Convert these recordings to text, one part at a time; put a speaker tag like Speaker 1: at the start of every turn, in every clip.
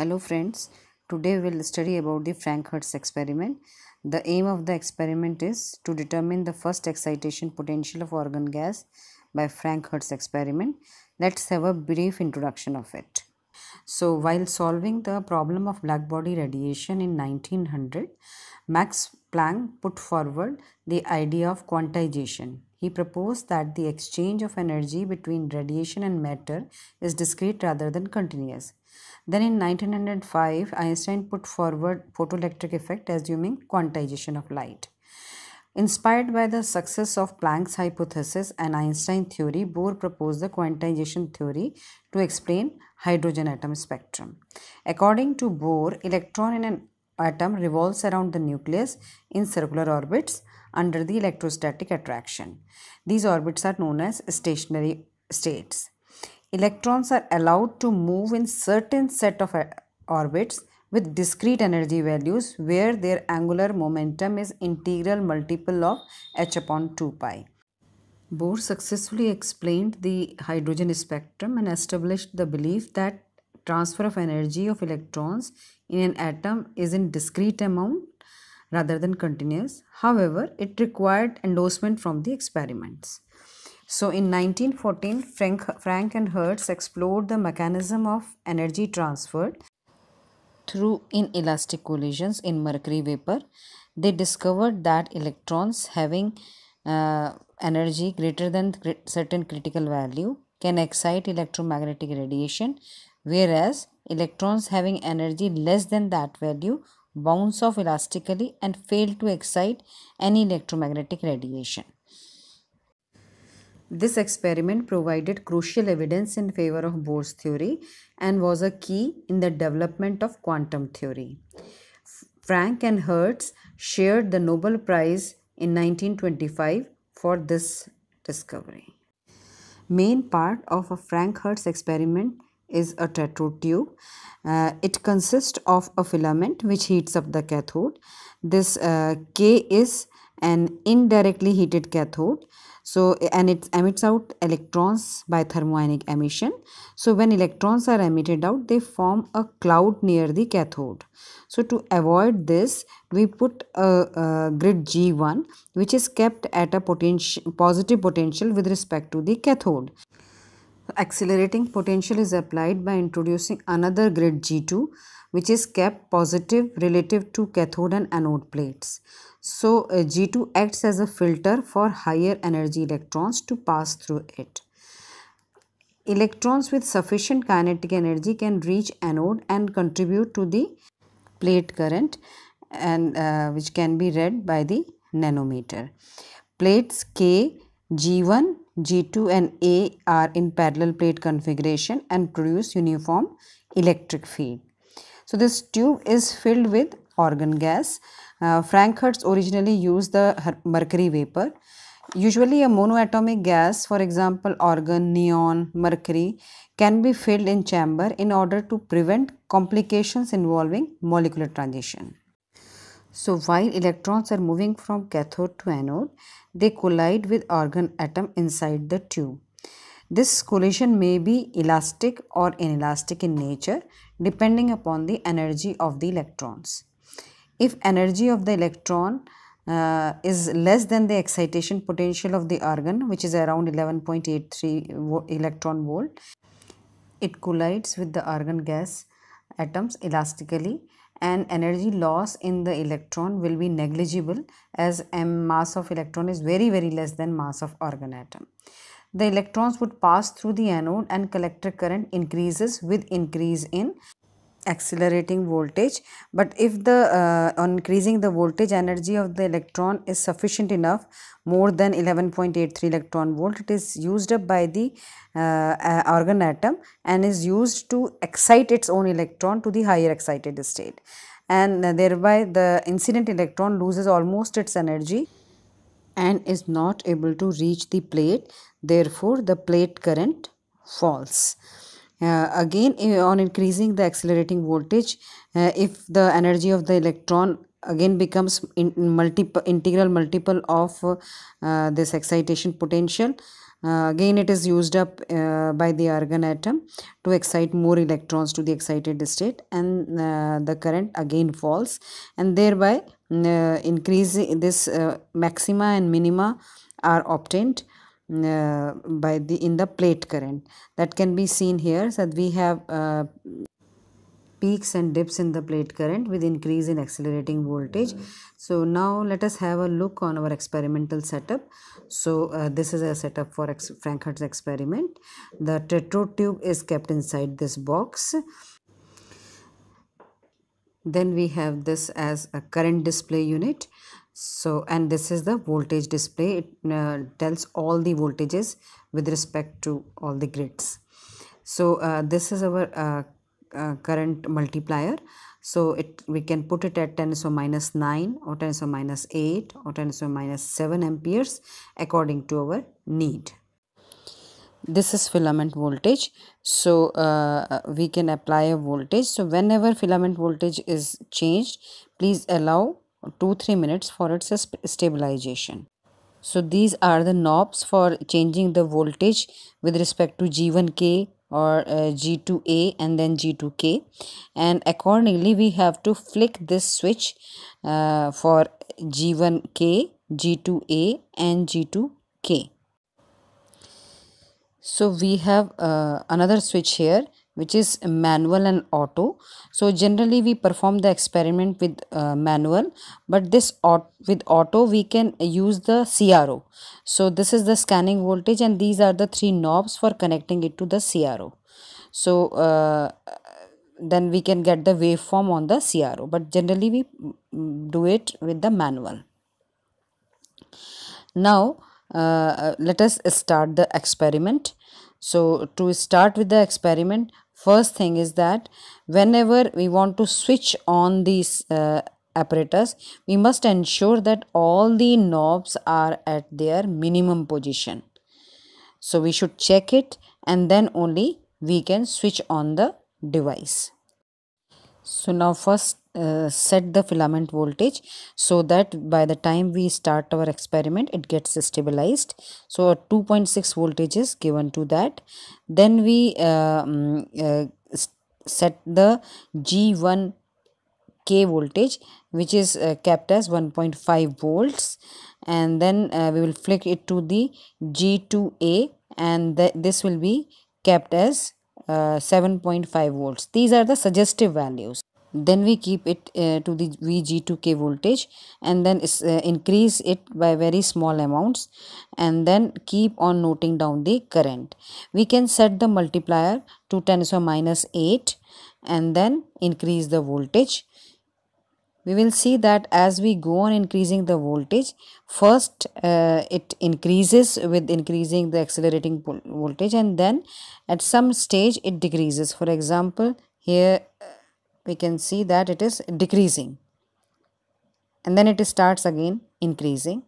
Speaker 1: Hello friends, today we will study about the Frank Hertz experiment. The aim of the experiment is to determine the first excitation potential of organ gas by Frank Hertz experiment. Let's have a brief introduction of it. So while solving the problem of black body radiation in 1900, Max Planck put forward the idea of quantization he proposed that the exchange of energy between radiation and matter is discrete rather than continuous. Then in 1905, Einstein put forward photoelectric effect assuming quantization of light. Inspired by the success of Planck's hypothesis and Einstein theory, Bohr proposed the quantization theory to explain hydrogen atom spectrum. According to Bohr, electron in an atom revolves around the nucleus in circular orbits under the electrostatic attraction. These orbits are known as stationary states. Electrons are allowed to move in certain set of uh, orbits with discrete energy values where their angular momentum is integral multiple of h upon 2 pi. Bohr successfully explained the hydrogen spectrum and established the belief that transfer of energy of electrons in an atom is in discrete amount rather than continuous. However, it required endorsement from the experiments. So in 1914, Frank, Frank and Hertz explored the mechanism of energy transfer through inelastic collisions in mercury vapor. They discovered that electrons having uh, energy greater than certain critical value can excite electromagnetic radiation, whereas electrons having energy less than that value bounce off elastically and fail to excite any electromagnetic radiation. This experiment provided crucial evidence in favor of Bohr's theory and was a key in the development of quantum theory. Frank and Hertz shared the Nobel Prize in 1925 for this discovery. Main part of a Frank Hertz experiment is a tetrode tube. Uh, it consists of a filament which heats up the cathode. This uh, K is an indirectly heated cathode. So, and it emits out electrons by thermionic emission. So, when electrons are emitted out, they form a cloud near the cathode. So, to avoid this, we put a, a grid G1 which is kept at a potential, positive potential with respect to the cathode accelerating potential is applied by introducing another grid G2 which is kept positive relative to cathode and anode plates. So uh, G2 acts as a filter for higher energy electrons to pass through it. Electrons with sufficient kinetic energy can reach anode and contribute to the plate current and uh, which can be read by the nanometer. Plates K, G1 G2 and A are in parallel plate configuration and produce uniform electric field. So this tube is filled with organ gas. Uh, Frank Hertz originally used the mercury vapor. Usually a monoatomic gas, for example organ, neon, mercury can be filled in chamber in order to prevent complications involving molecular transition. So while electrons are moving from cathode to anode, they collide with argon atom inside the tube. This collision may be elastic or inelastic in nature depending upon the energy of the electrons. If energy of the electron uh, is less than the excitation potential of the argon, which is around 11.83 electron volt, it collides with the argon gas atoms elastically and energy loss in the electron will be negligible as m mass of electron is very very less than mass of organ atom. The electrons would pass through the anode and collector current increases with increase in accelerating voltage but if the uh, increasing the voltage energy of the electron is sufficient enough more than 11.83 electron volt it is used up by the uh, organ atom and is used to excite its own electron to the higher excited state and thereby the incident electron loses almost its energy and is not able to reach the plate therefore the plate current falls uh, again on increasing the accelerating voltage uh, if the energy of the electron again becomes in, multiple integral multiple of uh, this excitation potential uh, again it is used up uh, by the argon atom to excite more electrons to the excited state and uh, the current again falls and thereby increasing this maxima and minima are obtained by the in the plate current that can be seen here so we have uh, peaks and dips in the plate current with increase in accelerating voltage so now let us have a look on our experimental setup so uh, this is a setup for ex frank hertz experiment the Tetro tube is kept inside this box then we have this as a current display unit so and this is the voltage display it uh, tells all the voltages with respect to all the grids so uh, this is our uh, uh current multiplier so it we can put it at 10 so minus 9 or 10 so minus 8 or 10 so minus 7 amperes according to our need this is filament voltage so uh, uh, we can apply a voltage so whenever filament voltage is changed please allow 2 3 minutes for its stabilization so these are the knobs for changing the voltage with respect to g1k or uh, g2a and then g2k and accordingly we have to flick this switch uh, for g1k g2a and g2k so we have uh, another switch here which is manual and auto so generally we perform the experiment with uh, manual but this with auto we can use the CRO so this is the scanning voltage and these are the three knobs for connecting it to the CRO so uh, then we can get the waveform on the CRO but generally we mm, do it with the manual now uh, uh, let us start the experiment so to start with the experiment first thing is that whenever we want to switch on these uh, apparatus we must ensure that all the knobs are at their minimum position so we should check it and then only we can switch on the device so now first uh, set the filament voltage so that by the time we start our experiment it gets stabilized so 2.6 voltage is given to that then we uh, mm, uh, set the g1 k voltage which is kept uh, as 1.5 volts and then uh, we will flick it to the g2a and th this will be kept as uh, 7.5 volts these are the suggestive values then we keep it uh, to the vg2k voltage and then uh, increase it by very small amounts and then keep on noting down the current we can set the multiplier to 10 to minus 8 and then increase the voltage we will see that as we go on increasing the voltage first uh, it increases with increasing the accelerating voltage and then at some stage it decreases for example here we can see that it is decreasing and then it starts again increasing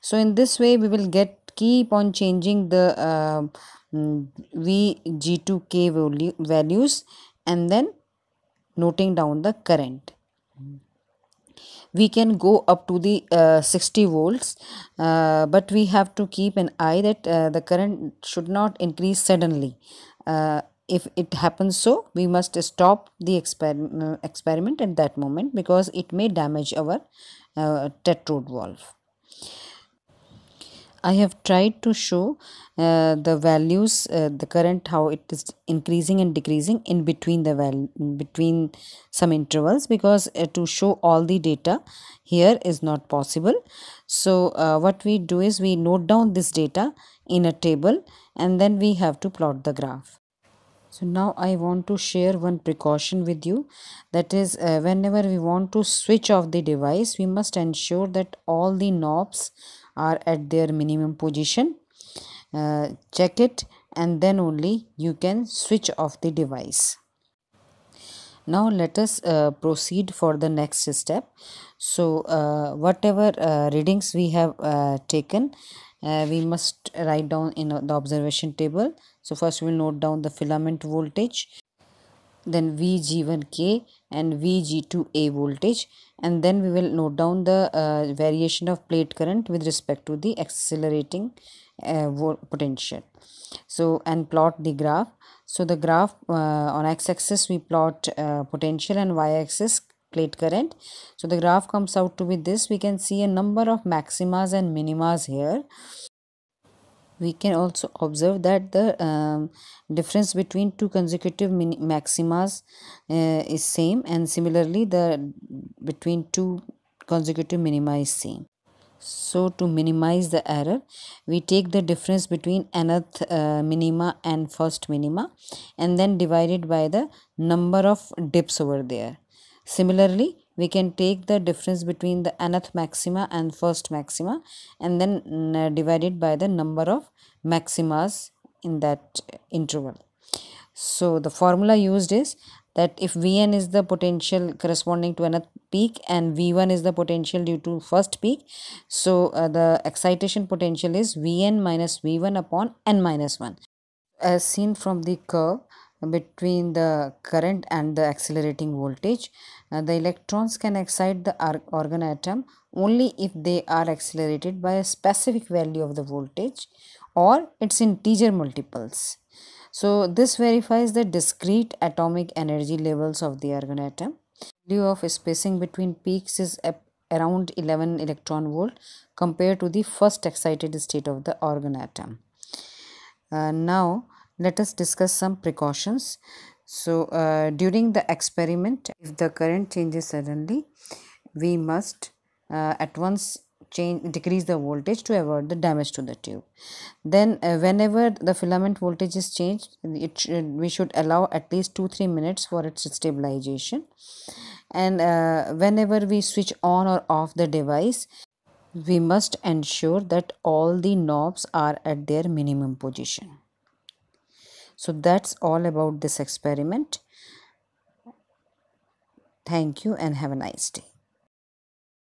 Speaker 1: so in this way we will get keep on changing the uh, mm, vg2k values and then noting down the current we can go up to the uh, 60 volts uh, but we have to keep an eye that uh, the current should not increase suddenly uh, if it happens so we must stop the exper experiment at that moment because it may damage our uh, tetrode valve I have tried to show uh, the values, uh, the current, how it is increasing and decreasing in between the well between some intervals because uh, to show all the data here is not possible. So uh, what we do is we note down this data in a table and then we have to plot the graph so now i want to share one precaution with you that is uh, whenever we want to switch off the device we must ensure that all the knobs are at their minimum position uh, check it and then only you can switch off the device now let us uh, proceed for the next step so uh, whatever uh, readings we have uh, taken uh, we must write down in the observation table so first we'll note down the filament voltage, then Vg1k and Vg2a voltage and then we will note down the uh, variation of plate current with respect to the accelerating uh, potential. So and plot the graph. So the graph uh, on x-axis we plot uh, potential and y-axis plate current. So the graph comes out to be this. We can see a number of maximas and minimas here we can also observe that the um, difference between two consecutive min maximas uh, is same and similarly the between two consecutive minima is same so to minimize the error we take the difference between nth uh, minima and first minima and then divide it by the number of dips over there similarly we can take the difference between the nth maxima and first maxima and then mm, uh, divide it by the number of maximas in that uh, interval. So the formula used is that if Vn is the potential corresponding to nth peak and V1 is the potential due to first peak. So uh, the excitation potential is Vn minus V1 upon n minus 1. As seen from the curve, between the current and the accelerating voltage. Uh, the electrons can excite the organ atom only if they are accelerated by a specific value of the voltage or its integer multiples. So this verifies the discrete atomic energy levels of the argon atom. Value of spacing between peaks is around 11 electron volt compared to the first excited state of the argon atom. Uh, now let us discuss some precautions so uh, during the experiment if the current changes suddenly we must uh, at once change decrease the voltage to avoid the damage to the tube then uh, whenever the filament voltage is changed it should, we should allow at least 2 3 minutes for its stabilization and uh, whenever we switch on or off the device we must ensure that all the knobs are at their minimum position so that's all about this experiment thank you and have a nice day